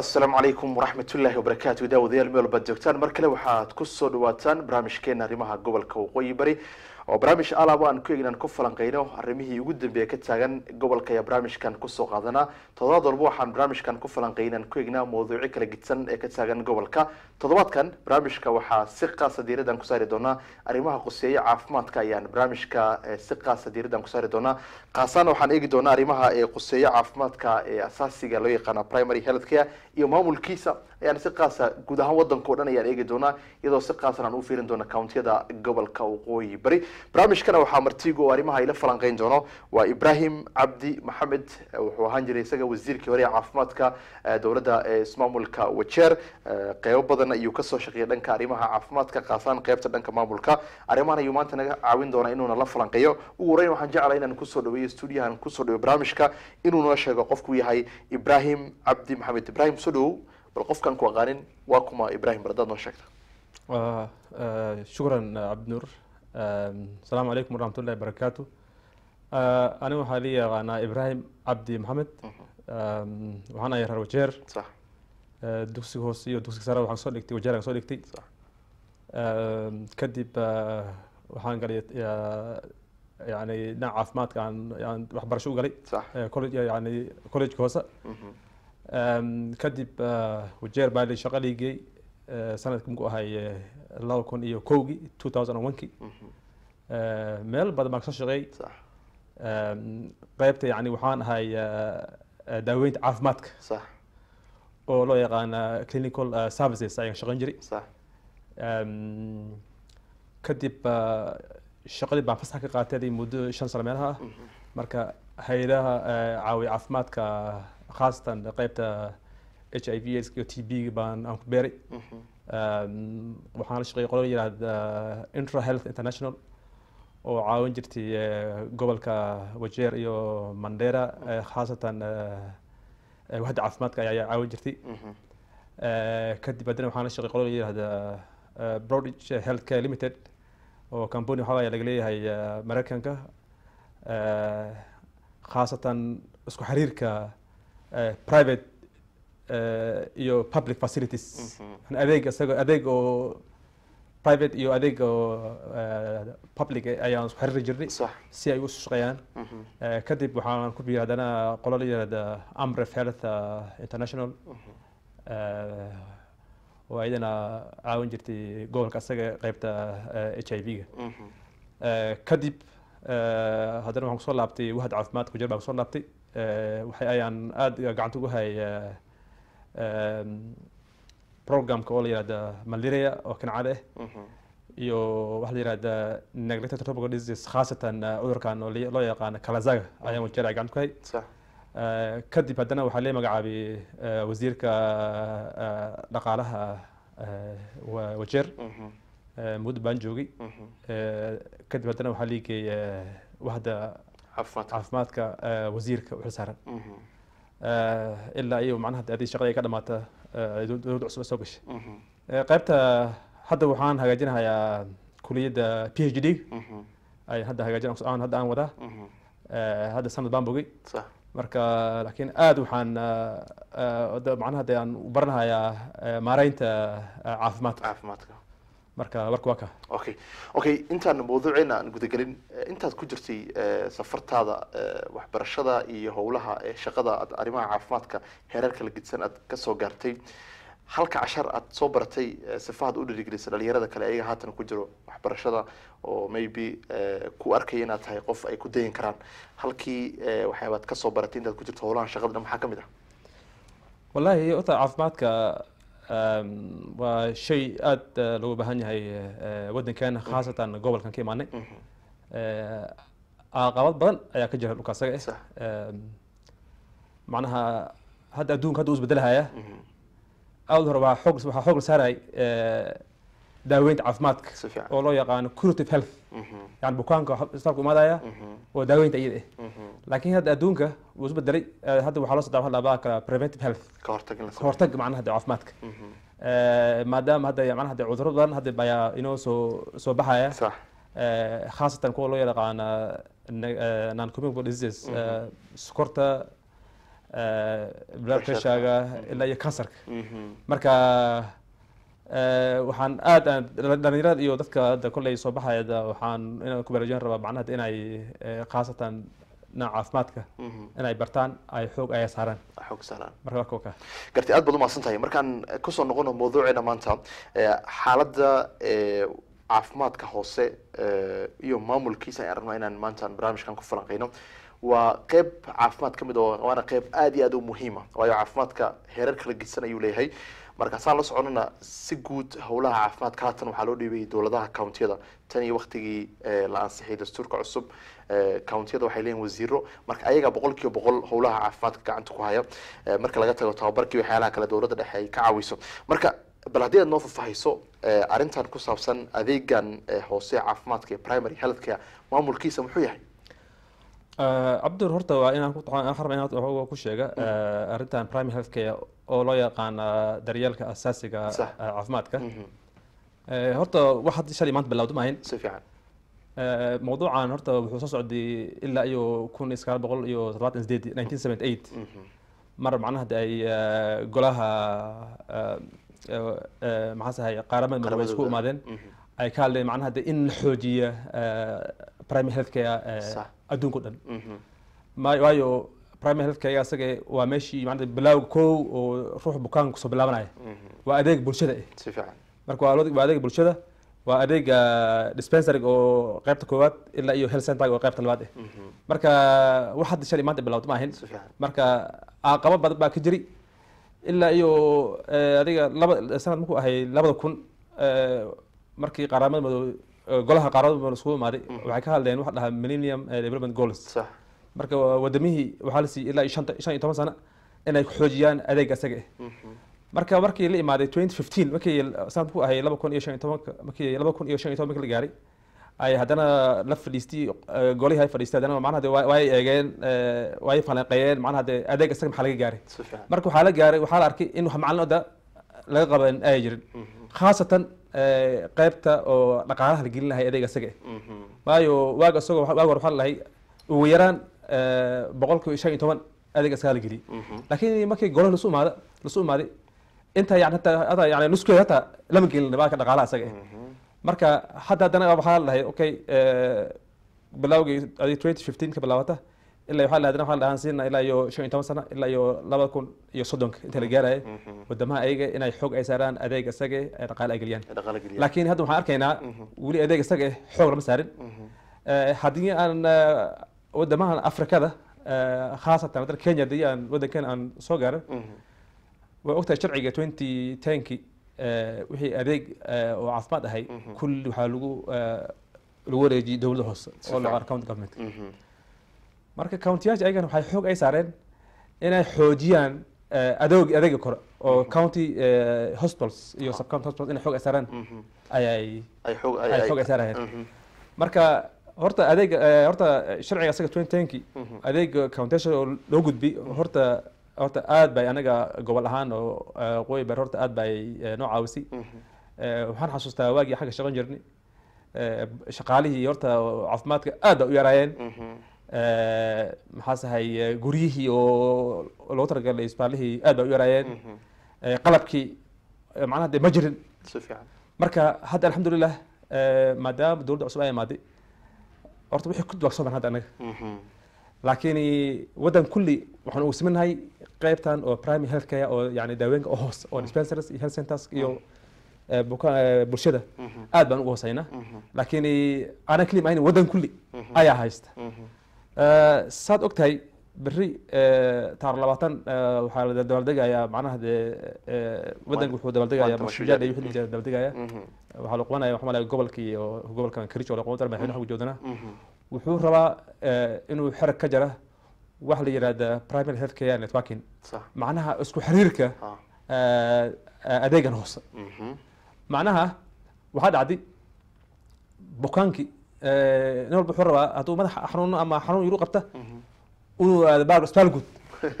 asalaamu calaykum waraxmatullaahi wabarakaatu daawadayaal meel baad joogtaan mar kale waxaad ku soo dhawaataan barnaamijkeena arrimaha gobolka waqooyi bari oo barnaamij alab aan ku egnaan ku falanqeyno arrimihii ugu dambeeya ka taagan gobolka ayaa barnaamijkan kusoo qaadanaa toddobaad walba waxaan barnaamijkan ku falanqeynaan ku egnaa mawduucyo kala gidsan ee ka taagan gobolka toddobaadkan barnaamijka waxaa si qaasa ah diiraddan ku saari doonaa arrimaha quseeya caafimaadka ayaan barnaamijka eh, si qaasa ah diiraddan ku saari doonaa khaasaan waxaan eegi doonaa arrimaha ee eh, quseeya caafimaadka ee eh, asaasiga loo yaqaana primary health care iyo maamulkiisa ayaan si kaasa guud ahaan wadanka o dhan ayaan eegi doonaa iyadoo si kaasan aan ufiirin doono countiyada gobolka waqooyi bari barnaamijkana waxaa martigo arrimaha ila falanqeyn doono waa ibrahim cabdi maxamed wuxuu ahaan jiray isaga wasiirkii hore ee caafimaadka dowladda maamulka wajeer qeybo badan ayuu kasoo shaqeeyay dhanka arrimaha caafimaadka kaasaan qeybta dhanka maamulka arrimahan ayuu maanta naga caawin doonaa inuuna la falanqeeyo ugu horeyn waxaan jeclaa inaan kusoo dhaweeyo stuudiyahan kusoo dhaweyo barnaamijka inuu noo sheego qofkuu yahay ibrahim cabdi maxamed ibrahim soo dhawow bal qofkaan ku aqaanin waa kuma ibrahim baradaad noo sheegta eh, shukran eh, cabdinuur asalaamu ehm, calaykum waraxmat ullahi barakaatu eh, ani waxaa lii yaqaanaa ibrahim cabdi maxamed mhm. ehm, waxaan ahay reer dugsiga hoose iyo dugsiga sare waxaan soo dhigtay wajeer aan soo dhigtay ehm, kadib waxaan galay yani dhinaca caafimaadka aan waxbarasho u galay yani college hoose mhm. Ehm, kadib eh, wajeer baa la shaqa dhiigay eh, sanadki muxuu ahaaye laba kun iyo kowgi two thousand and oneki mhm. eh, meel badan baan kasoo shaqeey ehm, qeybta yani waxaan ahay daaweynta caafimaadka oo loo yaqaana clinical services ayaan shaqeyn jiray ehm, kadib shaqadii baan fasax ka qaatay muddo shan sano meelaha ah marka hay-adaha caawiya caafimaadka khaasatan qaybta h i v s iyo t b baan aan ku beeray waxaan la shaqeeyay qolo yihahda intra health international oo caawin jirtay gobolka wajeer iyo mandera khaasatan waxda caafimaadka ayaa caawin jirtay kadib haddana waxaan la shaqey qolo yihahda brodich health care limited oo camboni waxaa laga leeyahay mareykanka khaasatan isku xiriirka Eh, private eh, iyo public facilities mhm. adeeg isago adeeg oo private iyo adeeg oo eh, public ayaan isku xiriri jirnay si ay u shaqeeyaan mhm. kadib waxaan ku biiri haddana qolo la yihahda amref health international oo mhm. ayadana caawin jirtay gobolka isaga qeybta h i v-ga kadib haddana waxaan kusoo laabtay wahad caafimaadka ku jir baan kusoo laabtay Eh, ayaan aada gacanta ugu haya eh, programka oo la yihahda malaria oo kancada ah eh. mhm. iyo waxaa la yihahdaa neglected tropical disease khaasatan cudurkan oo loo yaqaano kalazaga ayaan wajeera gacanta ku hay kadib haddana waxaa lee magacaabay wasiirka dhaqaalaha wajeer muddo mhm. baan joogay mhm. kadib haddana waxaa liigeeya wahda caafimaadka wasiirka uxilsaaran ilaa iyo macnaha adii shaqadii ka dhamaata dowladda cusub soo gashay qaybta hadda waxaan hagaajinahayaa kuliyadda p h d ayaan hadda hagaajin hadda aan wadaa hadda sanad baan bogey marka laakiin aada waxaan macnaha de aan baranahayaa maareynta caafimaadka marka warka waa ka okay okay intaan mawduuceena aan gudagelin eh, intaad ku jirtay eh, safartaada eh, waxbarashada iyo howlaha shaqada arrimaha caafimaadka heerarka la gidsan aad kasoo gaartay halka cashar aad soo baratay sifahaad u dhiirigeliso dhalinyarada kale ayaga haatan ku jiro waxbarashada oo maybe ku arkaya inaad tahay qof ay ku dayin karaan halkii waxyaabaad kasoo baratay intaad ku jirto howlaha shaqada maxaa kamid ah wallahi ota caafimaadka Ehm, waa shay aada eh, looga baahan yahay eh, eh, waddankan mm-hmm. khaasatan gobolkan ka imaanay mm-hmm. caqabad badan ayaa ka jira dhulka asaga eh ehm, macnaha hadda adduunka hadda u isbedelahaya mm-hmm. aada hore waa xoog waxaa xoog la saarayay daaweynta caafimaadka oo loo yaqaano curative health yani bukaanka isbitaalku imaadaya oo daaweynta iyada ah laakiin hadda adduunka wuu isbedelay hadda waxaa loo soo dhaabaa kala preventive health kahortag macnaha hadda caafimaadka maadaama hadda macnaha hadda cudurro badan hadda ayaa inoo soo soo baxaya khaasatan kuwa loo yaqaana non communicable diseases sokorta blood pressure-ga ilaa iyo kansarka marka Eh, waxaan aad dhalinyarada iyo dadka ada kolley soo baxayada waxaan inaan ku baraajin rabaa macnaha inay eh, khaasatan dhinaca caafimaadka mhm. inay bartaan ay xoog aya saaraan xoog saaraan marka warka ka garti aad baad umahadsan tahay markaan kusoo noqono mawduuceena maanta eh, xaaladda caafimaadka hoose iyo maamulkiisa ayaan rabnaa inaan maanta barnaamijkan ku falanqeyno waa qeyb caafimaad ka mid oo ah, waana qeyb aad iyo aad u muhiima ah. waayo caafimaadka heerar kala gedsan ayuu leeyahay marka saan la soconana si guud howlaha caafimaadka haatan waxaa loo dhiibay dowladaha countiyada tan iyo waktigii eh, la ansixiyay dastuurka cusub eh, countiyada waxay leeyihin wasiiro marka ayagaa boqol kiiba boqol howlaha caafimaadka gacanta ku haya eh, marka laga tago tababarkii waxyaalaha kale dowladda dhexe ay ka caawiso marka bal haddii aad noo fafahayso arintan ku saabsan adeegan hoose caafimaadka ee primary healthcare maamulkiisa muxuu yahay cabdir horta waa inaan xarab inaan ku sheega hmm. arrintan primary health care oo loo yaqaana daryeelka asaasiga caafimaadka hmm, hmm. horta wax had shalay maanta bilowda maahayn si fiican mawduucan horta wuxuu soo socday ilaa iyo kun iyo sagaal boqol iyo todobaatan sideed nineteen seventy eight mar macnaha de ay golaha maxaas ahay qaarama isku imaadeen ay ka hadleen macnaha de in la xoojiya primary health care eh, adduunka o dhan mhm. waayo primary health care asaga waa meeshii maanta bilaawga kow oo ruux bukaanka kusoo bilaabanaya mhm. waa adeeg bulshada eh si marka waa adeega bulshada waa adeega ah, dispensaryg oo qeybta koowaad ilaa iyo health centerg oo qaybta labaad eh mhm. marka wax hadda shalay maanta bilawda ma ahayn marka caqaba badan baa ka jiri ilaa iyo eh, adiga laba eh, sanad markuu ahay labada kun markii qaramada madoobe golaha qaarada baan iskugu imaaday mhm. waxay ka hadleen waxa dhahaa millennium eh, development goals marka wadamihii waxaa la siiyey ilaa shan iyo toban sano inay xoojiyaan adeeg asaga ah mhm. marka markii la imaaday twenty fifteen markii sanadku ahay laba kun iyo shan iyo tobanka markii laba kun iyo shan iyo toban markii la gaaray ay haddana la fadhiistay eh, golihii ay fadhiistay haddana macnaha de waay eegeen eh, waay falanqeeyeen macnaha de adeeg isaga maxaa laga gaaray marka waxaa la gaaray waxaa la arkay in wax maclinooda laga qaban ay jirin mhm. khaasatan qaybta oo dhaqaalaha la gelin lahay adeeg isaga maayo mhm. waaga isagoo waag hor waxaan lahay ugu yaraan boqol kiiba shan iyo toban adeeg isagaa la geliyey mhm. laakiin markii golo lasu imaada lasu imaaday inta yani hataa hataa yani nuskeeda hataa lama gelin baalka dhaqaalaha isaga mhm. marka hadda haddana waxaa la okay bilawgii adi twenty fifteen bilaabata ilaa waa lahadna waa lahaansiina ilaa iyo shan iyo toban sana ilaa iyo laba kun iyo soddonka inta la gaaraya wadamaha ayaga inay xoog ay saaraan adeeg isaga ay dhaqaale ay geliyaan laakiin hadda waxaan arkaynaa weli adeeg isaga xoog lama saarin haddii aan wadamahan afrikada khaasatan dalka kenya hadii aan wadankan aan soo gaarin waa ogtahay sharciga twenty tenki wixii adeeg oo caafimaad ahay kulli waxaa lagu lagu wareejiyay dowladda hoose oo loo account government marka countiyaasha ayagan waxay xoog ay saareen inay xoojiyaan eh, adoog adeega kore oo mm-hmm. county eh, hospitals iyo ah. subcounty hospitals inay xoog ay saaraan mm-hmm. ayay xoog ay saarayeen mm-hmm. marka horta adeega eh, horta sharciga isaga twenty tenki adeega countyasha oo loo gudbi horta horta aad bay anaga gobol ahaan oo qoyi bar horta aad bay noo caawisay waxaan xasuustaa waagii xagga shaqan jirnay shaqaalihii horta caafimaadka aad bay u yaraayeen Eh, maxaas ahay eh, guryihii oo loogu talagalay isbaalihii aad baa u yaraayeen mhm. eh, qalabkii macnaha dee ma jirin marka hadda alxamdulilah maadaama dowladda cusub ay imaaday horta wixii ku duwaaqsooman hadda anaga mhm. laakiin waddan kulli waxaan uu samaynahay qaybtan oo primary health care oo yani daaweenka oo hoos oo mhm. dispensaries iyo health centers iyo bulshada aad baan ugu hooseynaa laakiin ana keli maahayn waddan kulli ayaa haysta Eh, saad og tahay eh, taar labaatan eh, waxaa la dabaaldegayaa macnaha dee waddanka wuxuu dabaaldegaya mashuujaad iyo wixii dabaaldegaya mm-hmm. waxaa la qabanaya waxaa malaya gobolka iyo gobolka karish la qaban madaxweyne xagu joodana mm-hmm. wuxuu rabaa inuu xerag ka jara wax la yidhaahda primary health care networking macnaha isku xiriirka adeegan hoose mm-hmm. macnaha waxaa dhacday bukaankii Eh, nin walba wuxuu rabaa hadduu madaxa xanuun ama xanuun yuru qabta inuu mhm. aado isbitaal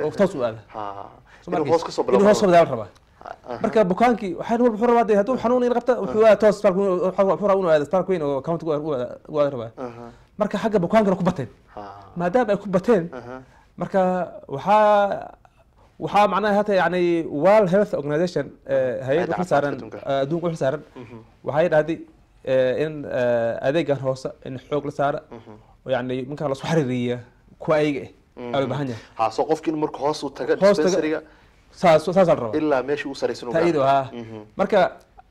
oo toos u aado inuu hoos ka rabaa marka bukaankii waxaa nin walba wuxuu rabaa de hadduu xanuun in qabta wuxuu aado toos wuxuu rabaa inuu aado isbitaal oo county u aado rabaa uh-huh. marka xagga bukaankina ku bateen maadaama ay ku bateen uh-huh. marka waxaa waxaa macnaha hata yani world health organization eh, uh-huh. hay xil saaran eh, adduunka u saaran waxay dhahday Eh, in eh, adeegan hoose in xoog la saara mhm. yani markaa lasu xaririya kuwa ayaga ah mhm. aa baahan yahay haasoo qofki in marka hoos u taga dispensariga saas saasaa raba ilaa meesha u saraysan ta ha mhm. marka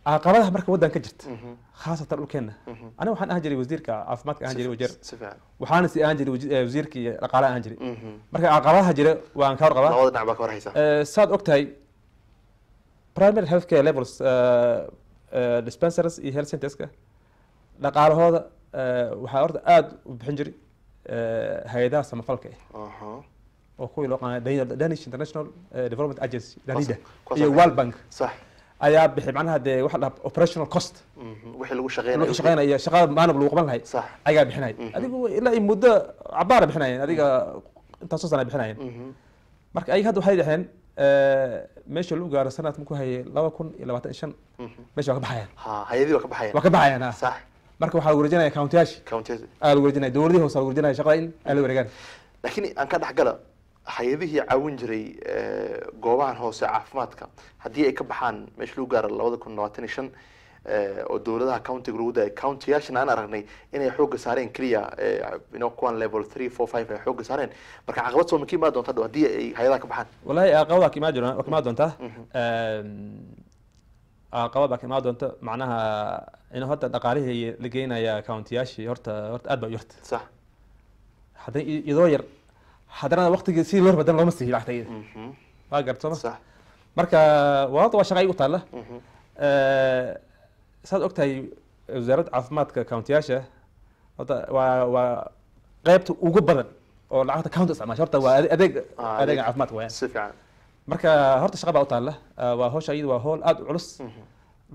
caqabadaha marka waddanka ka jirta khaasatan dhulkeena aniga waxaan ahaan jiray wasiirka caafimaadka ahaan jiray wajeer waxaana si ahaan jiray eh, wasiirka iyo dhaqaalaha jiray marka caqabadaha jira waan ka warqabaa labada dhinac baa ka warhaysa saad og tahay primary healthcare levels dispensaries iyo health centerska dhaqaalahooda eh, waxaa horta aada u bixin jiray eh, hay-adaha samafalka ah oo kuwii loo qaan danish international development agency danida iyo world bank ayaa bixi macnaha dee waxa dhaha operational cost mhm, wixii shaqada maanab lagu qaban lahay sax ayagaa mhm. adigu ilaa muddo cabaara bixinayeen adiga intaasoo sana bixinayeen mhm. marka ayaga hadda waxay dhaheen meesha lagu gaaro sanadka ku laba kun iyo labaatan shan meesha waa ka baxayaan waa ka baxayaan ah marka waxaa lagu rajinaya countiyaasha aa lagu rajinaya dowladihi hoose aa shaqada in aan la wareegaan laakiin aan ka dhexgala hay-adihii caawin jiray eh, goobahan hoose caafimaadka haddii ay ka baxaan meesha lagu gaara labada kun labaatan iyo shan eh, oo dowladaha countiga lagu daaya countiyaashana aan aragnay inay xooga saareen keliya eh, kuwan level three four five ay xooga saareen marka caqabad soo ma ka imaan doonta dhow haddii ay hay-adaha ka baxaan wallahi caqabad ka imaan jiraan ka imaan doonta mhm. ehm, caqabad ka imaan doonta macnaha in horta dhaqaalihii la geynayaa accountyaashii horta horta aad ba u yarta sax hadda iyadoo yar haddana waqtigii sidii loo raba looma siihi lacagta mhm. waa gart sooma marka waa waa shaqa igu taalla mhm. saad ogtahay wasaaradda caafimaadka accountyaasha horta waa waa qeybta ugu badan oo lacagta county isticmaasha horta waa ah, adeeg adeega caafimaadka wayaan marka horta shaqa baa u taalla waa howsha iyada waa howl aada u culus mhm.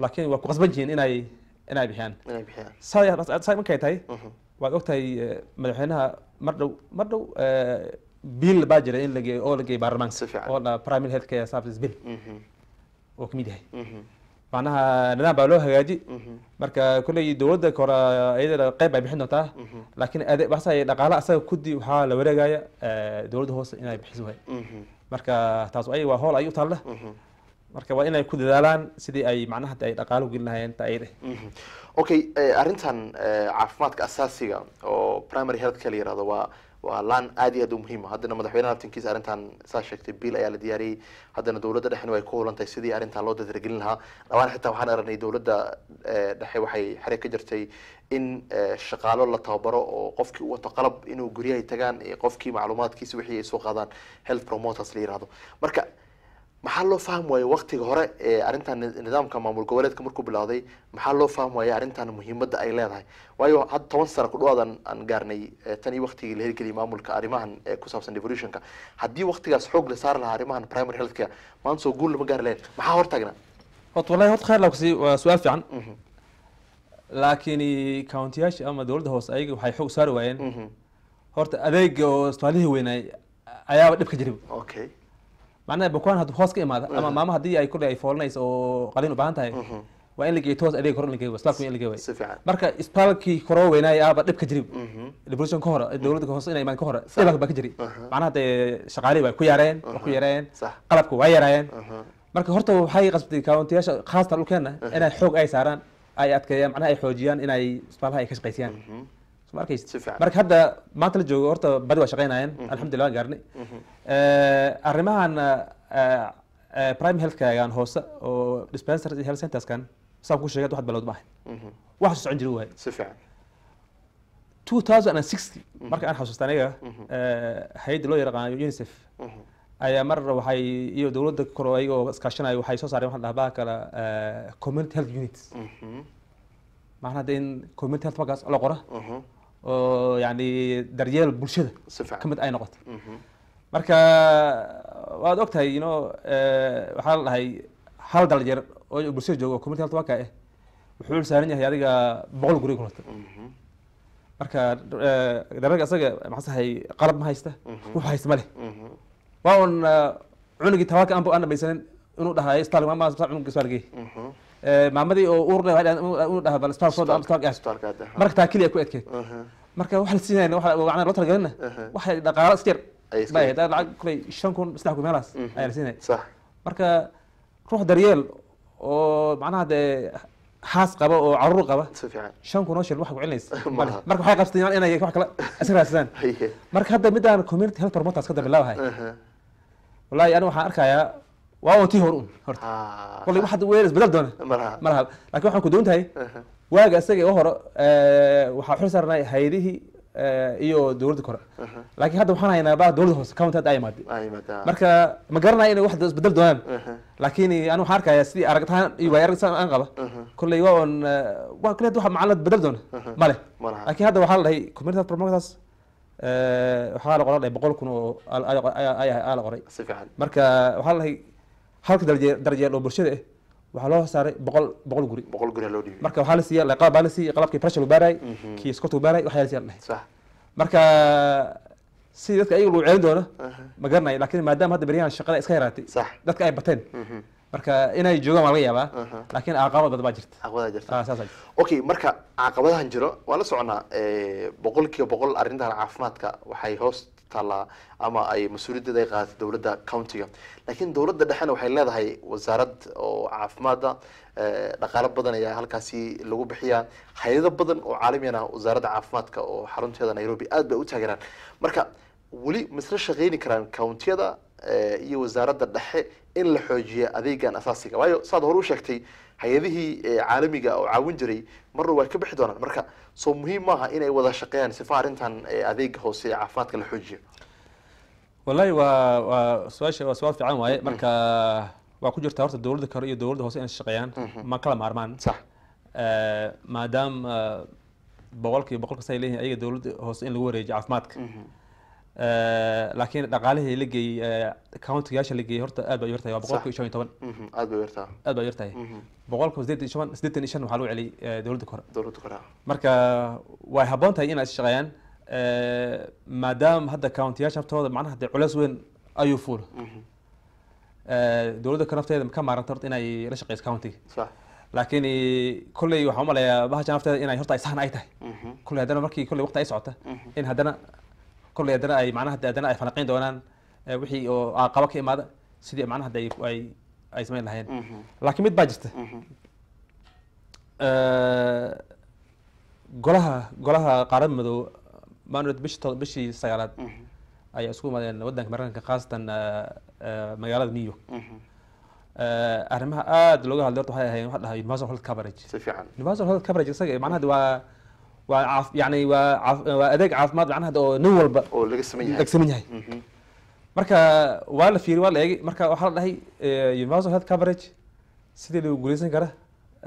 laakiin waa ku qasban jihiin inay inay bixiyaan markay tahay mhm. waad ogtahay e, madaxweynaha mar dhow mar dhow e, biil baa jira in lageeyo oo lageeyo baarlamaanka oo la primary health care bill oo mhm. kamid yahay mhm. macnaha nidaam baa loo hagaaji marka kulley dowladda hore iyada qeyb ay bixin doontaa laakiin waxsa dhaqaala asaga kudi waxaa la wareegaya e, dowladda hoose inay bixiso marka taas ay waa hool ay u taalla marka waa inay ku dadaalaan sidii ay macnaha ay dhaqaalo gelin lahaayeen taayide mhm. okay eh, arrintan eh, caafimaadka asaasiga oo primary health care la yirahdo waa waa laan aad iyo aad u muhiima ah. haddana madaxweynaha laftankiisa arrintan saa sheegtay biil ayaa la diyaariyey haddana dowladda dhexena way ku hulantahay sidii arrintan loo dadargelin lahaa dhawaan xitaa waxaan aragnay dowladda eh, dhexe waxay xerig ka jirtay in shaqaalo la tababaro oo qofkii u wato qalab inuu guryahay tagaan qofkii macluumaadkiisa wixii ay soo qaadaan health promoters la yirahdo marka maxaa loo fahmi waayo waktiga hore ee arintan nidaamka maamul goboleedka markuu bilowday maxaa loo fahmi waaya arintan muhiimada ay leedahay waayo hadda toban sana kudhawaad aan gaarnay tan iyo waktigii la hirgeliyay maamulka arrimahan ee ku saabsan devolutionka haddii waktigaas xoog la saari lahaa arrimahan primary health care maanta soo guul lama gaari lahayn maxaa hor taagnaa horta wallahi horta khayr laksi waa su-aal fiican mhm. laakiin countiyaasha ama dowladda hoose ayaga waxay xoog saari waayeen mhm. horta adeega oo isbitaalihii weynaay ayaaba dhib ka jiray okay macnaha bakuan had hoos ka imaada ama maamo haddii ay kule ay foolinaysa oo qalin ubaahan tahay waa in la geeyo toos adeeg hore in la geeyo isbitaalka in la geeyo marka isbitaalkii koroo weynaaye aaba dhib ka jiri revolution ka hore dawladda hoose inay imaan ka hore dhibaka baa ka jiri macnaha dee shaqaalihii waa ku yareen waa ku yareen qalabka waa yaraayeen marka horta waxay qasbtay kauntiyaasha khaasta dhulkeena inay xoog ay saaraan ay adkeeyaan macnaha ay xoojiyaan inay isbitaalaha ay ka shaqaysiyaan ma armarka hadda maanta la joogo horta badi waa shaqeynayeen alxamdulillah waan gaarnay arrimahan prime healthkagan hoose oo dispenser iyo health centerskan saan ku sheegay waxad balowd ma ahayn waxaas socon jiray waaye two thousand and sixty marka aan xasuusta aniga hay-adda loo yaqaano unicef ayaa mar waxay iyo dowladda koro ayagoo iskaashanaya waxay soo saareen waxaan dhaha baha kala community health units macnaha de in community health markaas la qora oo yani daryeel bulshada kamid ay noqoto mhm. marka waad ogtahay you eh, waxaa la hal dalinyer oo bulshada jooga community health worker ah wuxuu saaran yahay adiga boqol guri kunata mhm. marka eh, dareerka isaga maxasahay qalab ma haysta mhm. wux haysta ma waa un eh, cunugii tabaarka aan aan dhamaysanin inuu dhahayo isbitaalka maama isbitaal cunugii Eh, maamadii oo uur marka taa keliya ku adkeed uh-huh. marka wax la siinay waa loo talagelina uh-huh. wax dhaqaalo isjar bay lacag kulay shan kun saddex kun meelaas uh-huh. ayaa la siinay marka ruux daryeel oo macnaha dee haas qaba oo caruur qaba shan kun oo shil wax kucelinaysa marka waxay qabsadeen inay wax kale iska raadsadaan marka hadda midaan community health promoters ka dambilaabahay wallahi aniga waxaan arkayaa waa un tii hor un horta kollay wax hadda weelis bedel doona ma laha lakin waxaan ku duwan tahay waaga isaga hore waxaa xil saarnay haydihii iyo dowladda kore laakiin hadda waxaan haynaaba dowladda hoose county hadda ay imaadeen marka ma garanaya inay wax isbedel doonaan laakiin anu waxaan arkaya sidii aragtaan iyo waay arag aan qaba kollay waa un waa kule wax macalad bedel doona male laakiin hadda waxaa la dhahay community promoters waxaa la qoran dhahay boqol kun oo ay la qoray marka waxaa la dhahay halka darajeen oo bulshada ah waxaa loo saaray boqol boqol guri boqol guri loo dhiibay marka waxaa la siiya qalab baa la siiyay qalabkii pressure lagu baarayay mhm. kii skorta lagu baarayay waxaa la dhahay marka si dadka ayaga lagu celin doono ma garanayo lakin maadaama hadda beryahan shaqada iska yaraatay dadka ay bateen mhm. marka inay joogaan waa laga yaabaa laakiin caqabad baa jirta caqabada jirta ah, saas okay marka caqabadahan jiro waan la soconaa eh, boqolkiiba boqol arrintan caafimaadka waxay hoos taallaa ama ay mas-uuliyaddeeda ay qaadatay dowladda countiga lakiin dowladda dhexena waxay leedahay wasaarad oo caafimaada eh, dhaqaalo badan ayaa halkaasi lagu bixiyaa hay-ado badan oo caalamiyan ah wasaaradda caafimaadka oo xarunteeda nairobi aada bay u taageeraan marka weli masla shaqeyni karaan countiyada eh, iyo wasaaradda dhexe in la xoojiya adeegan asaasiga waayo saad hore u sheegtay hay-adihii eh, caalamiga oo caawin jiray marna waa ka bixi doonaan marka soo muhiim maaha inay wada shaqeeyaan sifa arrintan eh, adeega hoose ee caafimaadka la xoojiyo wallahi waa waa su-aasha waa su-aal fiican waaye mm-hmm. marka waa ku jirtaa horta dowladda kore iyo dowladda hoose inay shaqeeyaan mm-hmm. ma kala maarmaan sax eh, maadaama eh, boqolkiiba boqol kasta ay leeyihin ayaga dowladda hoose in lagu wareejiyo caafimaadka mm-hmm. Eh, laakiin dhaqaalihii la geeyey eh, countigayaasha la geeyey horta aad baa yartahay waa boqolkiiba shan iyo toban mhm, aad baa yartahay aad baa yartahay mhm. boqolkiiba sideetan shan sideetan iyo shan waxaa lagu celiyay eh, dowladda kore dowladda kore marka way haboon tahay in shaqeeyaan maadaama hadda countiyaasha naftooda macnaha hadee culeys weyn ayuu fuula mhm. dowladda kore nafteeda ka maaranta horta inay la shaqeyso countiga sax laakiin kolley waxaan umaleeyaa bahasha nafteeda inay horta ay ay tahay kolley haddana markii kolley waqti ay socota in haddana koley haddana ay manaa haddana ay falanqeyn doonaan eh, wixii oo caqaba ah, ka imaada sidii macnaha hada ay ay samayn lahayn mhm. laakiin mid baa jirta mhm. eh, golaha golaha qaarad madow maanod bish bishii sagaalaad mhm. ayaa isku imaadeen wadanka mareykanka khaasatan eh, magaalada new york arrimaha aada looga hadlay horta waxay ahayen waxa dhahay universal health coverage universal health coverage isaga macnaha waa waa yani waa waa adeeg caafimaad macnaha oo nin walba laga saman yahay mhm. marka waa la fiiriy waa la eegay marka waxaa la dhahay eh, universal health coverage sidii lagu guuleysan kara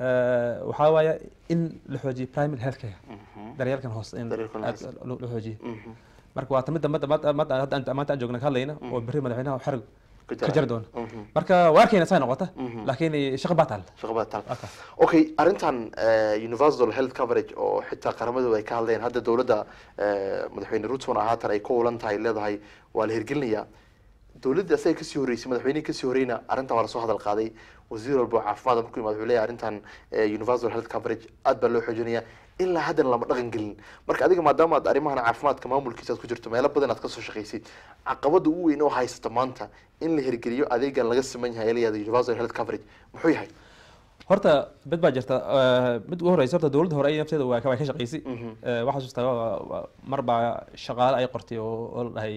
eh, waxaa waaye in la xoojiyo primary health care mhm. daryeelkan hoose in la xoojiyo mhm. marka waa ta midda maanta aan joogna ka hadlayna oo berri madaxweynaha xerg Mhm. marka waa arkayna saa noqota mhm. laakiin shaqa baa taal shaqa baa taal okay arrintan eh, universal health coverage oo xitaa qaramadu ay ka hadleen hadda dowladda eh, madaxweyne rutona haatan ay ku ulan tahay leedahay waa la hirgelinayaa dowladda asaga kasii horreysay madaxweynihii kasii horreyna arrintan waa lasoo hadal qaaday wasiir walba caafimaad markuu imaad wuxuu leeyahay arrintan eh, universal health coverage aad baa loo xoojinayaa ilaa haddana lama dhaqan gelin marka adiga maadaama aad arrimahan caafimaadka maamulkiisa aad ku jirto meelo badan aad kasoo shaqaysid caqabada ugu weyn oo haysata maanta in la hirgeliyo adeega laga siman yahay layad universal health coverage muxuu yahay horta bed baa jirta eh, mid ugu horeysa horta dowladda hore nafteeda waa ka shaqaysay mhm. eh, waxaa xasuustaa mar baa shaqaale ay qortay oo la dhahay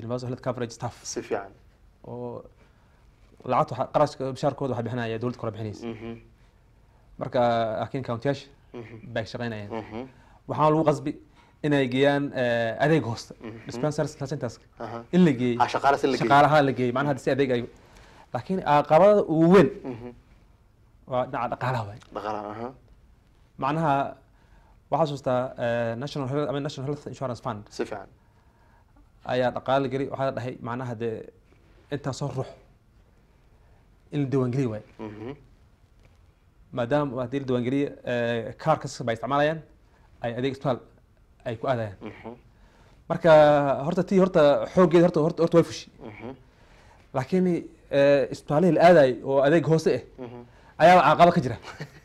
universal eh, health coverage staff si fiican oo lacagta qarashka bishaarkooda waxaa bixinaya dowladda kore bixinaysa mhm. marka laakiin ah, countyyaasha bay shaqaynayeen mhm. waxaana lagu qasbi inay geeyaan eh, adeeg hooste mhm. dispensarscenters in la geeyey ah, shaqaalaha la geeyey macnaha si adeeg ay laakiin caqabada ugu weyn mhm. waa dhinaca dhaqaalaha waay macnaha waxaa xasuustaa eh, national health national health insurance fund si fiican ayaa dhaqaala geli waxaa la dhahay macnaha dee intaasoo ruux in la diiwaangeliy waayo maadaama hadii la diiwaangeliye eh, kaarka ba isticmaalayaan ay adeeg isbitaal ay ku aadayaan mhm. marka horta ti horta xooggeeda horta horta way fushi mhm. laakiin eh, isbitaallihii la aadayo oo adeeg hoose ah eh, mhm. ayaaba caqaba ka jira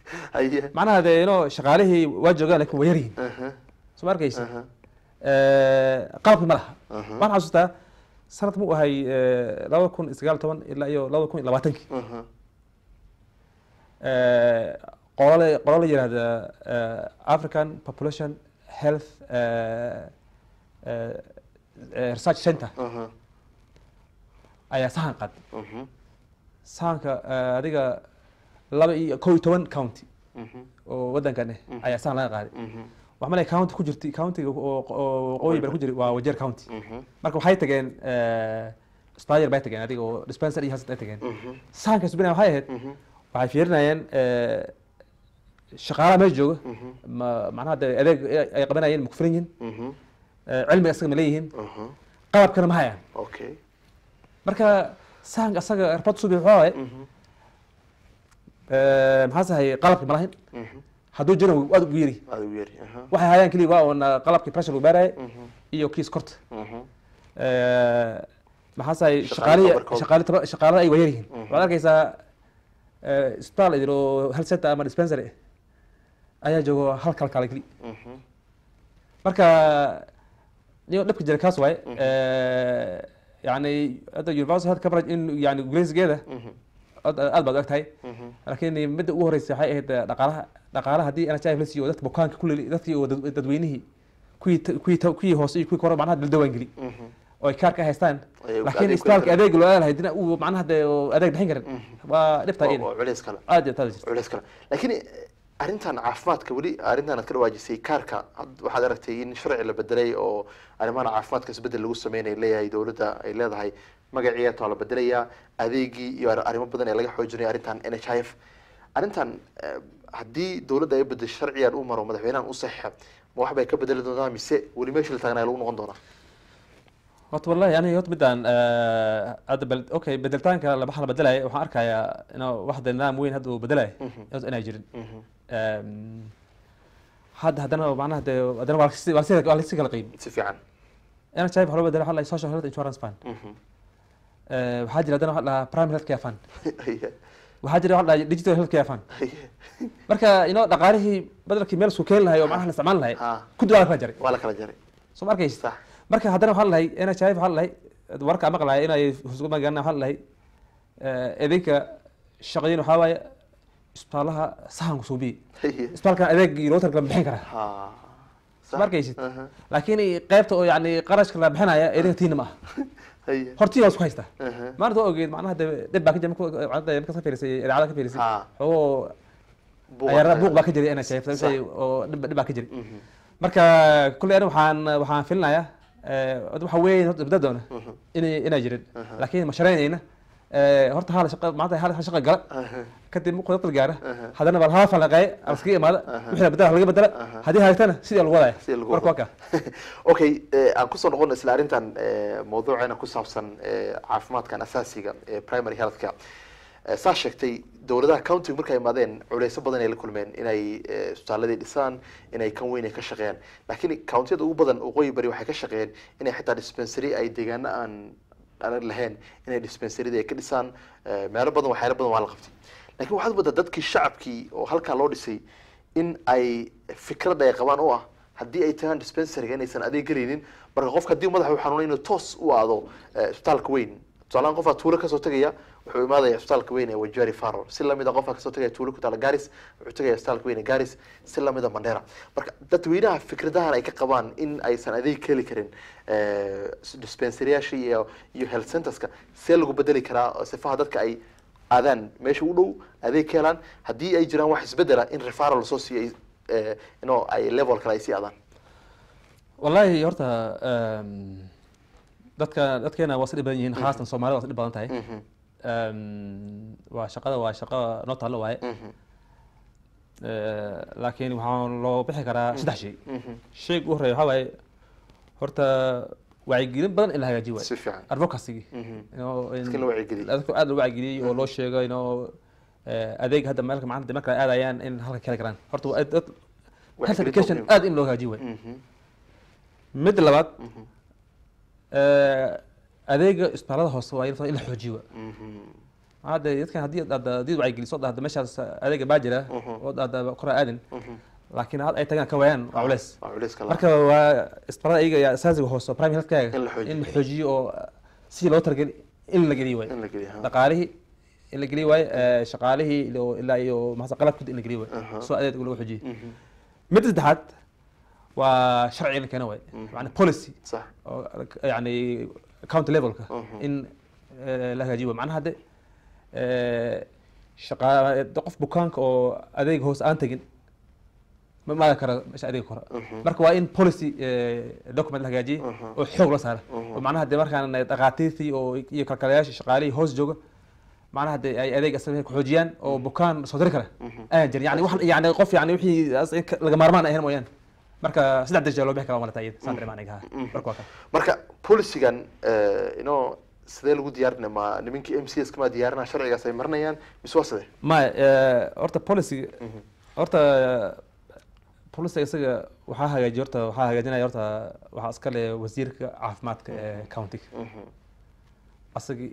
macnaha dee ino shaqaalihii waa joogaan lakin waa yaryihin soo ma arkaysa qalabki ma laha waan xasuustaa sanad mu ahay laba kun sagaal toban ilaa iyo laba kun iyo labaatanki Eh, qolo la yihahda eh, african population health eh, research center uh-huh. ayaa sahan qad uh-huh. sahanka adiga laba iyo kow iyo toban county uh-huh. oo waddankan eh ayaa sahan laga qaaday waxaa malay county ku jirti countiga waqooyi bal ku jiri waa wajeer county marka waxay tageen spyer bay tageen adiga oo dispenser iyo hasad ay tageen sahanka subina waxay ahayd waxay fiirinayeen eh, shaqaalaha meesha jooga ma mhm. de adeeg ay qabanayeen ma kufilan yihin mhm. eh, cilmiga asaga ma leeyihiin mhm. qalabkana ma hayaan marka sahanka asaga airport subi waxaa waaye eh, maxaase hay qalabki ma lahin hadduu jiro aad ugu yeri waxay hayaan keliya waa uun ah, qalabkii pressure lagu baaraye iyo kiis korta maxaase hay shaqaalihi shaqaali shaqaalada ay waa yaryihiin waxaad arkaysaa Eh, isbitaal idilo hal center ama dispensary eh, ayaa joogo halkal kaale keli mhm. marka ni dhabka jira kaas waaye mhm. eh, yani hadda universal health coverage in yani guleysgeeda mhm. aad baad og tahay laakiin midda ugu horeysa waxay ahayd dhaqaalaha dhaqaalaha haddii n h i la siiyo dadka bukaanka kule dadkii dadweynihii kuwii kuwii kuwii hoose iyo kuwii kore macnaha daldawaan geli oo ay kaarka haystaan laakiin istaalka adeeg loo aalahay dina uu macnaha dee adeeg bixin karin mm. waa dhibtaa eh, arrintan caafimaadka weli arrintan aad ka dhawaajisay kaarka waxaad aragtay in sharci la bedelay oo arrimahan caafimaadka isbedel lagu sameynay leeyahay dowladda ay leedahay magaciiat la bedelayaa adeegii iyo arrimo badan ee laga xoojinaya arrintan n h i f arrintan eh, haddii dowladda ay bedesho sharcigan u maro madaxweynahan u saxixa ma waxbay ka bedeli doontaa mise weli meesha la taagnaa lagu noqon doonaa horta wallahi ani horta midaan eh, hadda bal okay bedelitaanka waxa la bedelayo waxaan arkayaa inaa waxda nidaam weyn hadda uu bedelayo mhm. horta inay jirin mhm. hadda haddana macnaha dee haddana waa waa waa lasi kala qiim si fiican nhif waxa loo bedela waxa la social health insurance fund mhm. eh, waxaa jira haddana waxa la primary health care fund waxaa jira waxa la digital health care fund marka inoo dhaqaalihii bedelkii meel isku keeni lahay oo macnaha la isticmaali lahay kudi waa la kala jaray waa la kala jaray soo ma arkaysa marka haddana waxaan lahay n h i waxaan lahay warkaa maqlahay inay husmagan waxaan lahay adeegka eh, shaqayn waxaa waaye isbitaalaha sahanku suubiye isbitaalkan adeeg loogu talagala ma bixin karaa ma arkaysid uh-huh. laakiin qeybta oo yani qarashka la bixinaya adeega tiina ma ah hortiin waa isku haystaa uh-huh. maanta waa ogeed macnaha de dhib baa ka jira markaad ka fiirisay idaacada ka fiirisay xogoo ayaarada buuq baa ka jiray n h i oo dhib baa ka jiray mm-hmm. marka kulley ani waxaan waxaan filinayaa Eh, waxaa weyn horta ibda doona uhuh. inay inaa jirin uhuh. laakiin ma sharaynayna eh, horta hal shaqa maanta hal shaqa gala uhuh. kadib markuu dad gaara haddana baa hala falanqeeya ama iskaga imaada wixii bedala laga bedala haddii hagtana sidii lagu wadaya marka wakaa okay eh, aan kusoo noqono isla arrintan mawduuceena ku saabsan caafimaadkan asaasiga ee primary healthka Eh, saa sheegtay dowladaha countiga markay imaadeen culeyso badan ay la kulmeen inay eh, isbitaaladii dhisaan inay kan weyn ay ka shaqeeyaan laakiin countiyada ugu badan waqooyi bari waxay ka shaqeeyeen inay xitaa dispensary ay deegaano aan aan lahayn inay dispensarydii ay ka dhisaan eh, meelo badan waxyaala badan waa la qabtay lakin waxaad moodaa dadkii shacabkii oo halkaa loo dhisay in ay fikrad ay qabaan oo ah haddii ay tagaan dispensaryga inaysan adeeg galaynin marka qofka haddii madaxa u xanuunay inuu toos u aado isbitaalka weyn tusaalahaan qofaa tuulo kasoo tegaya wuxuu imaadaya isbitaalka weyn ee wajari faror si lamida ah qofaa kasoo tegaya tuulo ku taala garis wuxuu tegaya isbitaalka weyn ee garis si lamida ah mandheera marka dadweynaha fikradahan ay ka qabaan in aysan adeeg ka heli karin eh, dispensaryyaashii iyo iyo health centerska see lagu bedeli karaa sifaha dadka ay aadaan meesha u dhow adeeg ka helaan haddii ay jiraan wax isbedela in referal soo siiyo eh, no ay level kale ay sii aadaan wallahi horta ehm, dadka dadkeena waa si dhib badan yihiin mhm. khaasatan somalida waa si dhib badan tahay mhm. waa shaqada waa shaqa noo taallo waaye mhm. laakiin waxaa loo bixi karaa saddex shay shayga ugu horreya waxaa waaye horta wacyigelin badan in la hagaaji waayo advocacy-gi dadku aad loo wacyigeliyey oo loo sheego inoo adeeg hadda meelka maanta marka aadayaan in halka ka karaan horta health education aad in loo hagaaji waayo mid labaad Eh, adeega isbitaalada hoose waa in la xoojiyo mm-hmm. hadde dadkan haddii adii waygeliso o meeshaas adeega baa jira mm-hmm. oo dhahda kora aadan mm-hmm. laakiin had ay tagaan ka waayaan waa culeys marka waa isbitaalada iyaga ayaa asaasiga hoose prime healthkaga in la xoojiyo oo eh, sidii loo targeli in la geliyo waayo dhaqaalihii in la geliyo waayo eh, shaqaalihii ilaa iyo maasa qalabkooda in la geliyo waayo uh-huh. soo adeeg lagu xoojiyo midda saddexaad waa sharciga la keena waay mhm. yani policy yani county levelka oh. in eh, la hagaajiyo macnaha de eh, shaqa qof bukaanka oo adeeg hoos aan tegin ma maada kara meesha adeeg kora mhm. marka waa in policy eh, document la hagaajiyay mhm. oo xoog la saara oo macnaha de markaan dhakhaatiirtii oo iyo kalkalayaasha shaqaalihii hoos jooga macnaha de ay adeeg asame kuxoojiyaan oo bukaan soo diri kara aan jirin yani yani qof yani wixii laga maarmaan ahayn mooyaane marka saddex dee loo bixi kara walata iyad saan dareemaan mm-hmm. marka waa ka marka policigan eh, inoo sidee lagu diyaarinaya ma nimankii m c s kamaa diyaarinaa sharcigaas ay marinayaan mise waa sidee maya eh, horta policy mm-hmm. horta policy isaga waxaa hagaajiy horta waxaa hagaajinaya horta waxaa iska le wasiirka caafimaadka ee mm-hmm. countiga asaga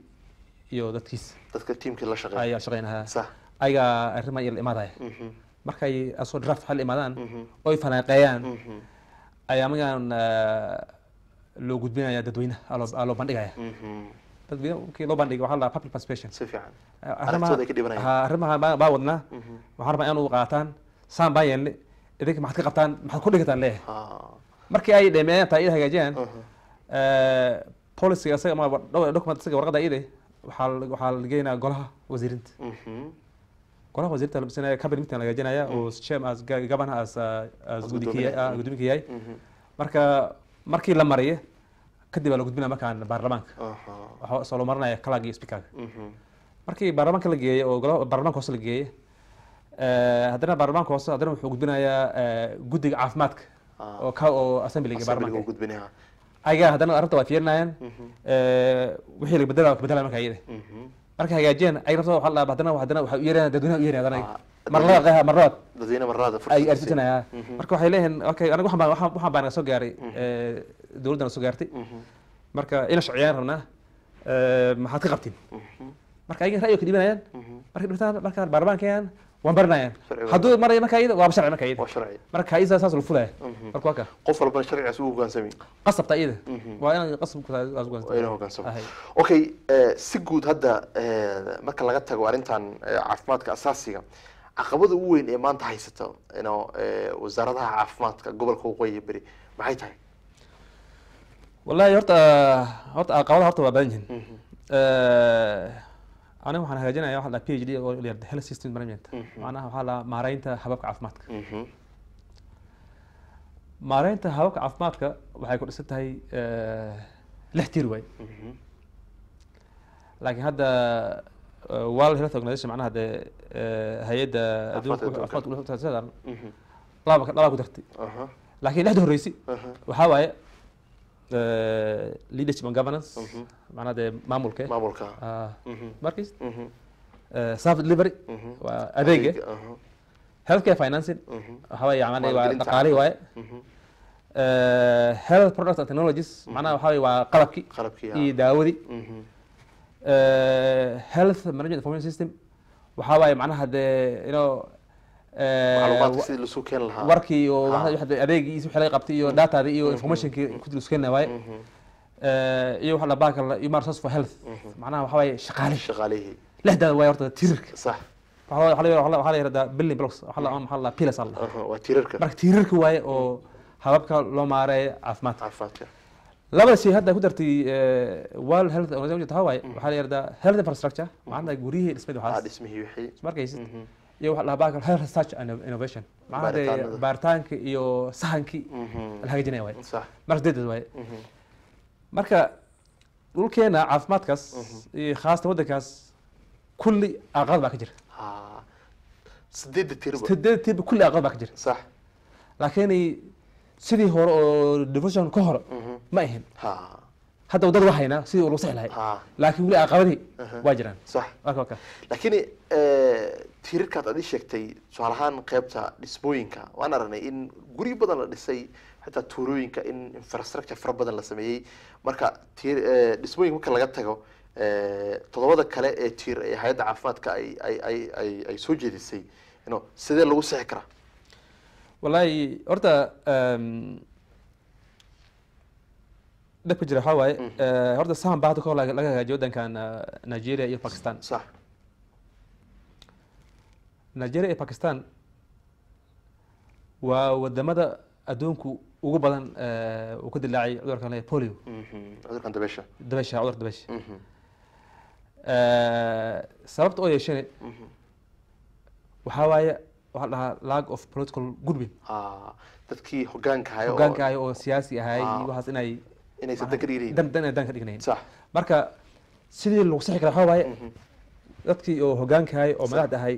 iyo dadkiisa dadka tiamkii la shaqeey ayaa shaqeynaha ayagaa arrimaa iyo la imaadaya markay asoo draft xal imaadaan mhm. oy fanaaqeeyaan mhm. ayaa magaan ah, loo gudbinaya dadweynaha aloo loo bandhigaya mhm. dadweyne kii loo bandhig waxa la public participation ah, arrimaha baa wadnaa waxaan rabaa inuu qaataan saan baan yeelni idinka maxaad ka qabtaan maxaad ku dhigataan leeyahay markii ay dhemeeyaan taa ida hagaajiyaan eh, policy isaga ma document isaga warqadda ida waxaa waxaa la geynayaa golaha wasiirinta golaha wasirada albasan ayaa company meeting lagajinaya mm. oo sham as gabana uh, as as gudinkiya gudoominka yahay marka markii la mariye kadib aa la gudbinaya markaan baarlamaanka waxaa soo loo marinaya kalaaga iyo speakerka mm-hmm. markii baarlamaanka la geeyey oo golaha baarlamaanka hoose la geeyey eh, haddana baarlamaanka hoose haddana wuxuu gudbinayaa eh, guddiga caafimaadka ah. oo ka oo assemblyga baarlamaanka ayaga haddana arrinta waa fiirinayaan mm-hmm. eh, wixii la bedelaa bedela markaa iyada mm-hmm marka hagaajiyeen ay rabto waxa la hadana hadana waxa u yeeraan dadweynaha u yeeraan anaga marlaa qaha marlaad dadweynaha eh, marlaada ay arsitinaya mhm. marka waxay leeyihiin okay anaga waxaan baan waxaan baan soo gaaray mhm. eh, dawladdan soo gaartay mhm. marka ina shaciyaan rabnaa eh, maxaad ka qabtiin marka ayaga ra'yo ka dhibanayaan marka dhibtaan marka baarbaankeeyaan waan barinaya hadduu maraya marka iyada waaba sharci marka iyada waa iyada saas lagu fulaya mhm. marka waa qof walbana sharcigaas uu hoggaansamay qasabta iyada mhm. waa inaan qasabku taas hogaansamo okay eh, si guud hadda eh, marka laga tago arrintan eh, caafimaadka asaasiga caqabada ugu weyn ee maanta haysata ino wasaaradaha caafimaadka gobolka waqooyi beri maxay tahay wallahi horta horta caqabadaha horta waa badan yihiin mhm aniga waxaan hagaajinaya waa p h d oo layirahdo health system management macnaha mhm. waxaa la maareynta hababka caafimaadka mhm. maareynta hababka caafimaadka waxay ku dhisan tahay eh, lix tiir waay mhm. laakiin hadda eh, world health organization macnaha de eh, hay-adda adduunka laba ku dartay laakiin lexda horreysay waxaa waaye Eh, leadership and governance mm-hmm. macnaa dee maamulka ah, maamulka mm-hmm. markis mm-hmm. eh, self delivery waa adeega uh-huh. healthcare financing waxaway yani waa dhaqaalihi waaye health products and technologies macnaha waxa way waa qalabki iyo daawadii health management information system waxa waaye macnaha dee you know warkii iyo ah. adeegiis w laga qabtay iyo datadi iyo mhm. informationki kudi mhm. laisku keenay waaye mhm. iyo waxa baakal human resource for health macnaha waxa waaye shaqaale shaqaalehi lexdaada waaye horta tirirka sax waxaa la yiradaa building blocks waxaa la maxaa la pillars alla uh-huh, waa tirirka marka tirirka waaye oo hababka loo maareeyo caafimaadka caafimaadka labada shay hadda ku dartay world health organization waxa waaye waxaa la yiradaa health infrastructure macnaha guryihii dhismada waxaas ah, dhismihii wixii markaysid iyo waxa lahaa health research and innovation maxaa hadee baaritaanka iyo sahankii mhm. la hagajinaya waaye marka dedeed waaye mhm. marka dhulkeena caafimaadkaas mhm. iyo khaasatan waddankaas kulli aqaad baa ka jira ah. sideeda tirba sideeda tirba kulli aqaad baa ka jira sax laakiin sidii hore oo division ka hore ma ahin hadda dad wa haynaa sidii lagu saxi lahay laakiin weli aqabadii uh-huh. waa jiraan lakiin eh, tiirarkaad adi sheegtay tusaale ahaan qeybta dhismooyinka waan aragnay in guri badan la dhisay xitaa tuurooyinka in infrastructure fara badan la sameeyey marka tir eh, dhismooyinka marka laga tago eh, todobada kale ee tiir ee hay-adda caafimaadka ay ay ay ay soo jeedisay sidee lagu saxi karaa wallahi horta dabka jira waxaa waaye mm-hmm. eh, horta sahan baa hadda kahor laga hagaajiyo waddankan eh, nigeria iyo bakistan nigeria iyo pakistan waa wadamada adduunku ugu badan eh, uu ka dilaacay cudurkan le polio mm-hmm. cudurkan dabeesha cudurka dabeesha mm-hmm. sababta oo yeeshane waxaa waaye waxaa dhahaa lack of political goodwin ah, dadkii hogaanka ahay hogaanka ahay oo siyaasi ahay ah. waxaas inay inaysan dan dan dan dhignayn sax marka sidii lagu sixi karaa waaye mhm. dadkii oo hoggaankahay oo madaxda ahay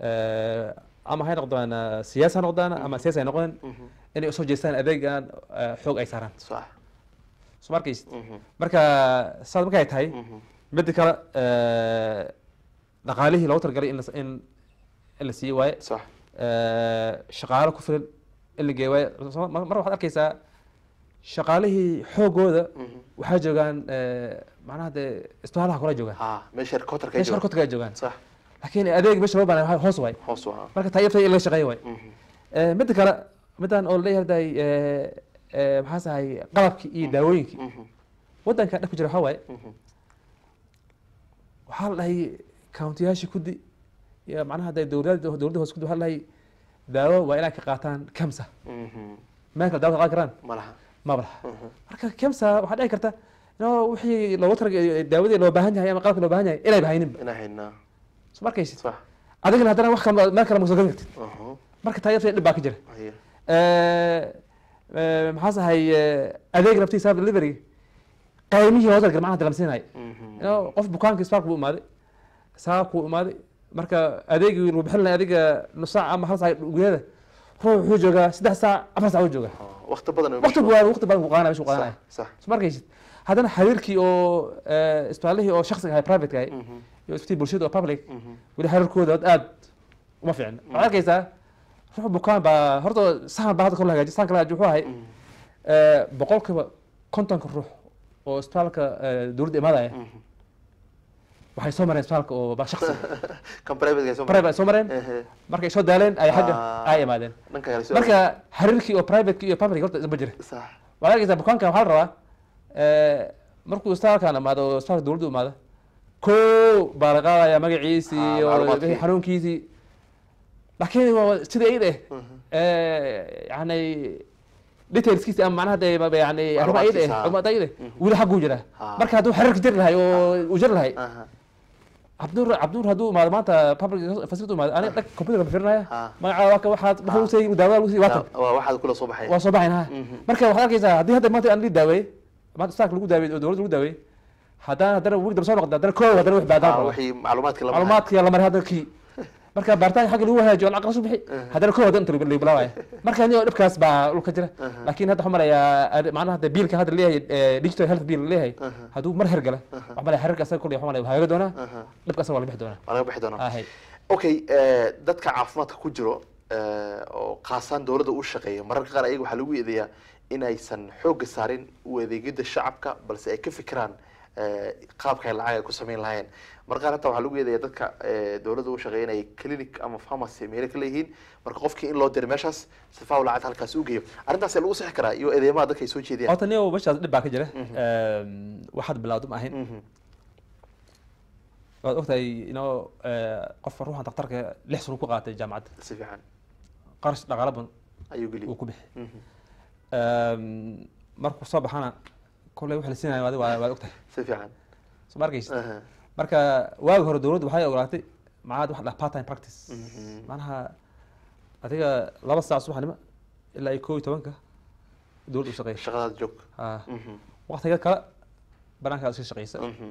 eh, ama hay noqdaan eh, siyaasi noqdaan ama mhm. siyaasi hay noqdeen mhm. inay usoo jeestaan adeegan eh, xoog ay saaraan sax markaysid marka saas markay tahay midda kale dhaqaalihii loogu talagalay in in in la siiyo waaye shaqaalo ku filan in la geeyo waaye mar waxaad arkaysaa shaqaalihii xoogooda mhm. waxaa joogaan eh, manaha dee isbitaalaha kula joogaanmeesharkotarkaa joogaan ah, laakin adeeg meesha loo bana hoos waay marka taayabta in laga shaqeey waay mhm. eh, midda kale midaan oo laleeyahay daay eh, maxaas ahay iyo mhm. daawooyinkii wadanka dhef ku jira waxaa waaye waxaa la dhahay countiyaashii kudi iyo macnaha de dowladda hoos kudi waxa la dhahay daawo waa inaa ka qaataan kamsa meel kale ka qaadi karaan malaha maba laha marka kemsa waxaa dhici karta inoo wixii loogu targ daawadii loo baahan yahay ama qalabki loo bahan yahay inayba hayninba soma arkaysid adigana haddana wax meel kale maso geli kartid marka taayasa dhib baa ka jira maxaas ahay adeeg naftii sar deliveryg qaymihii hotelka macna hadi lamsiinayo inoo qof bukaanka isbaalk buu imaaday saakuu imaaday marka adeegii lagu bixin lahay adiga nus ama hal saac gudaheeda ruux wuxuu joogaa saddex saac afar sac uu joogaa wati badan oo eh, isbitaallihii oo shaksiga ahay mhm. iyo isbitii bulshada oo public mhm. weli xiriirkooda aad uma fiicna mhm. waxaad arkaysaa ruux bukaan baa horta sahan baa hadda kor la sahan kala hagaji wuxuu ahay eh, boqolkiiba kontonka ruux oo isbitaalka eh, dowladda imaadaya waxay soo mareen isbitaalka oo ba shaksi kan soo mareen markay soo daaleen ay xagga ah, ay imaadeen marka xiriirkii oo private iyo public horta isma jira waxaa arkaysaa bukaankan waxaa la rabaa eh, markuu isbitaalkan imaado oo isbitaalka dawladdu imaado ko baa la qaadaya magaciisii ah, iyo xanuunkiisii laakiin sida iyada eh, mhm. eh yani detailskiisa ama macnaha dee yani arrimaha iyada eh arrimaha eh mhm. weli xaggu jiraa ah. marka hadduu xiriirka jari lahay oo uu jari lahay cabdur cabdur hadduu imaado maanta public facility imaado aniga dhag computerka firinaya magacaada waka waxaad maxaa usay daawada usii waatan waxaad kula soo baxay waa soo baxayn ha mhm. marka waxaad arkaysaa haddii hadda maanta aan lii daaweeyey maanta stack lagu daaweeyey oo dowladda lagu daaweeyey haddana haddana wig daba soo noqda haddana koob haddana wax baadaa ah, macluumaadka la maray haddana kii marka baaritaan agga lagu hagaajiy o lacaqla bixi haddana kor hadan inta bilaabaya marka ni dhibkaas baa dhulka jira laakin hadda waxaan malayaa hadda biilka hadda leeyahay eh, digital health bill leeyahay hadduu mar hergala waxaan malaya xerirka asaga kulli waxaan doonaa dhibka asaga waa la bixi doonaa waa laga bixi doonaa okay eh, dadka caafimaadka ku jiro eh, oo khaasaan dowladda u shaqeeya mararka qaar ayaga waxaa lagu eedeeyaa inaysan xoogga saarin u adeegidda shacabka balse ay ka fikiraan qaabka lacag ay ku sameyn lahayn marqaar hata waxaa lagu yeedaya dadka dawladda u shaqeynaya clinic ama pharmacy meelo kala yihiin marka qofkii in loo dira meeshaas sifaau lacagta halkaas u geeyo arrintaas lagu sixi karaa iyo eedeymaha dadka ay soo jeediyaan horta niyo meeshaas dhib baa ka jira mhm. waxaad bilaawdum ahayn mhm. waad ogtahay inoo qofka ruuxan daktarka lix sano ku qaatay jaamacadda si fiican qarash dhaqaalaban ayuu geliy wuu ku bixi mhm. markuu soo baxana koley wax la siinaya adi waad ogtahay si fiican so ma marka waagi hore dowladda waxay ogolaatay macaad wax dhaa part time practice mhm. macnaha adiga laba saac subaxnima ilaa iyo kob iyo tobanka dowladda u shaqeeya shaqadaad joog a mhm. waktiga kale banaanka ad iska shaqeysa mhm.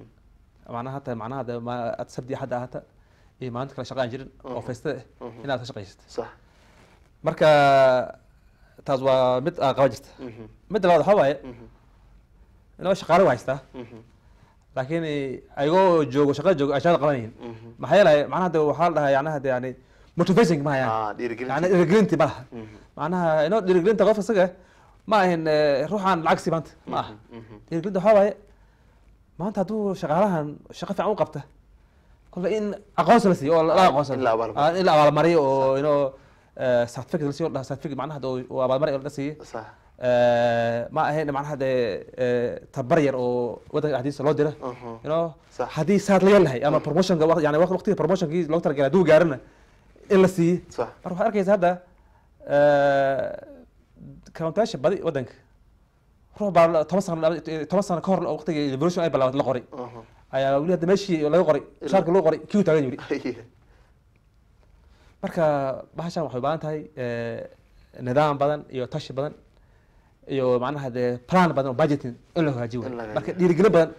macnaha hata macnaha de ad sabti axadda ahata iyo maalinta kale shaqaan jirin oo feystada ah inaad ka shaqeysata marka taas waa mid qaba jirta midda labaad waxaa waaye inaba shaqaale waa haystaa mhm. laakiin eh, ayagoo joogo shaqada joogo ay shaqada qabanayin mhm. maxaa yeelay macnaha de waxaa la dhahaa yanaha de yani motivationka ah, ma hayaan yani dhiirigelinti ma laha mhm. macnaha inoo dhiirigelinta qof isaga ma ahin eh, ruuxaan lacag sii maanta ma aha dhiirigelinta waxaa waaye maanta hadduu shaqaalahan shaqo fiican u qabta kolba in aqoonsi la siiyo oo la ah, aqoonsado ah, in la abaalmariyo oo inoo eh, certificate la siiyo certificate macnaha de uu abaalmariyo la siiyo Eh, ma ahayn manaha dee eh, tabar yar oo wadanka dhexdiisa loo dira yno haddii saad la yeelnahay ama promotionka yani waqtiga promotionkii loogu talagala haduu gaarina in la siiye marka waxaad arkaysa hadda eh, countaasha badi wadanka ruux baa toban sana toban sano ka hor waqtiga revolution ay bilaabad la qoray ayaa weli hadda meeshii laga qoray shaarka loo qoray kiu taagan yiri marka bahashan waxay u baahan tahay nidaam badan iyo tashi badan iyo manaha dee plan badan oo budgeting in la hagaajiy marka dhiirigelin badan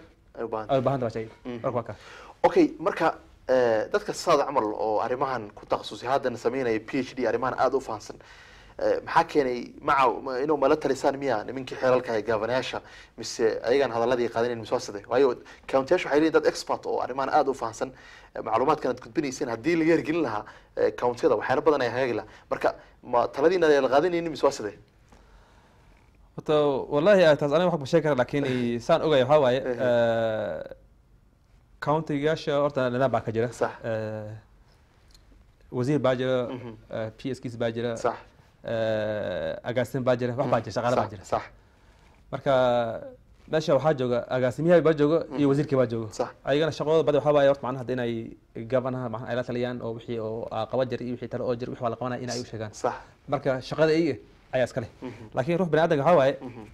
mm-hmm. okay marka eh, dadka sidaada camal oo arrimahan ku takhasusay haddana sameynaya p h d arrimahan aada u fahansan eh, maxaa keenay maca inuu mala talisaan miya nimankii xeelalka gaabanayaasha mise ayagaan hadaladii qaadanayn miswaasade waayo countiyaasha waxay leeyihin dad expert oo arrimahan aada u fahansan eh, macluumaadkan aad gudbinayseen haddii laga hergelin lahaa countiyada waxyaala badan ayaa hagaagi lahaa marka ma taladiina la qaadanaynin miswaasade horta wallahi a taas aniga wax masheegi kara lakin saan ogaya waxaa waaye eh, countrigaasha horta nidaam baa ka jira eh, wasiir baa jira mhm. eh, p skis baa jira agaasim baa jira wax baa jira shaqaale baa jira marka meesha waxaa jooga agaasimyaha baa jooga iyo mhm. wasiirkii baa jooga ayagana shaqadooda badi waxaa waaye horta macnaha hadda inay gabanaha macnaha ayla taliyaan oo wixii oo caqabad ah, jir iyo wixii tale oo jir wax waa la qabanaya inay u sheegaan marka shaqada iyaga ayaa iskale mhm. lakin ruux bani waxa waaye mhm.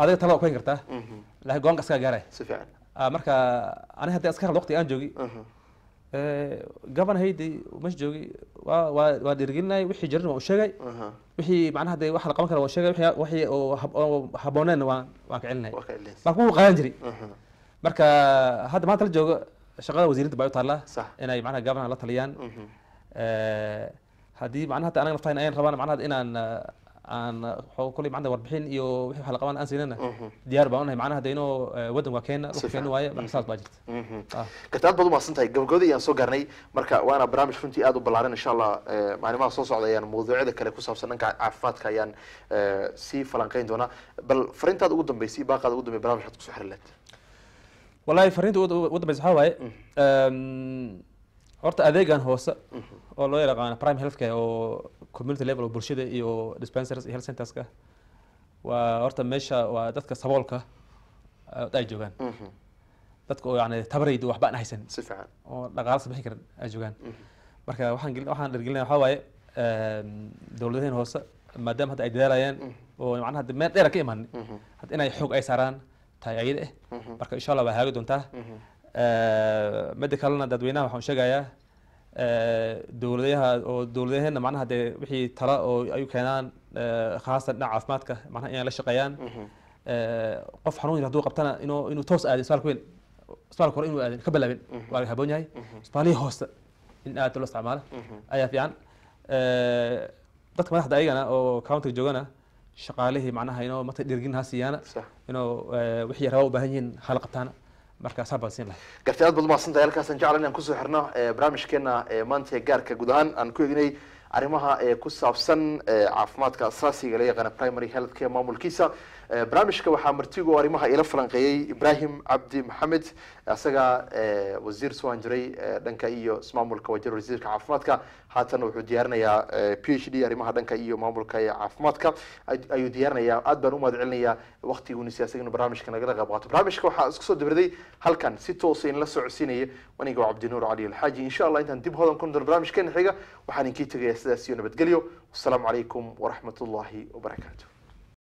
adiga talada ku kartaa mhm. lakin goonka iskaga gaaraya ah, marka ani hadii askar had waqti aan joogi gaban haydi mas joogi wa wa waa dhiirigelinay wixii jirin waan u wixii macnaha dee wax la qaban kara waan sheegay wixii habooneen waan waan ka celinay marka wuu qaadan jiray marka hadda maanta la joogo shaqada wasiirinta baa u taallaa inay macnaha gabanaha la taliyaan eh, haddii macnaha hata anaga naftahayn ayan rabaan macnaha inaan aan uh, kule macna warbixin iyo wixii xalaqaban aan siinana mhm. diyaar baan unahay macnaha de inoo uh, waddan waa keena keena waaye maxsaas baa jirta karti mhm. aad ah. baad umahadsan tahay gabagooda ayaan soo gaarnay marka waana barnaamij runtii aad u ballaaran insha allah uh, maalimaha soo socda ayaan mawduucyada kale ku saabsan dhanka caafimaadka ayaan sii falanqeyn doonaa bal farintaad ugu dambeysay baaqaada ugu dambey barnamij waxaad kusoo xiri lahayd wallahi farinta ugu dambaysa waxaa waaye mhm. um, horta adeegan hoose oo loo yaqaano prime healthcare oo community level oo bulshada iyo dispensaries iyo health centerska waa horta meesha waa dadka saboolka ah, ay joogaan mhm. dadka oo yani tabaraydu waxba aan haysan oo dhaqaalasa bixi karin ay joogaan mhm. marka waxaan waxaan dhiirgelinaya waaye ehm, dowladaheen hoose maadaama hadda ay dadaalayaan mhm. oo macnaha hadda meel dheer ka imaanin hadda inay xoog ay saaraan tahay ayada ah eh. marka insha allah waa haagi doontaa midda eh, kalena dadweynaha waxaan sheegayaa dowladayaha oo dowladaheenna manaha dee wixii tala oo ay keenaan khaasatan dhinaca caafimaadka manaha inay la shaqeeyaan mhm. qof xanuun yar haduu qabtana inuu inuu toos aadi isbitaalka weyn isbitaalka hore inuu aadin ka bilaabin mhm. waa laga haboon yahay mhm. isbitaalihii hoose in aad loo isticmaalo ayaa fiican dadka madaxda ayagana oo countiga joogana shaqaalihii macnaha inoo marka dhiirgelin ha siiyaana inuu wixii raba u baahan yihiin hala qabtaana markaasaabaadsiinlagartay aad baad umahadsantahay halkaasaan jeclan inaan kusoo xirno eh, barnaamijkeena eh, maanta gaarka guud ahaan aan ku eegnay arrimaha eh, ku saabsan caafimaadka asaasiga la yaqaana primary health care maamulkiisa Eh, barnaamijka waxaa martigo arrimaha ila falanqeeyey ibrahim cabdi maxamed isagaa eh, wasiir soo hanjiray eh, dhanka iyo ismaamulka wajir wasiirka caafimaadka haatanna wuxuu diyaarinayaa p h d arrimaha dhanka iyo maamulka ee caafimaadka ayuu diyaarinayaa aad baan umahad celinayaa waktiguniisa isaga inu barnaamijka nagala qayb qaato barnaamijka waxaa isku soo dabirday halkan si toosa inla socodsiinaya aniga waa cabdinuur cali alxaaji insha allah intaan dib hodan ku noqono barnaamijkeena xiga waxaan idinkiin tegayaa sidaas iyo nabadgelyo wasalaamu calaykum waraxmat ullahi wabarakaatu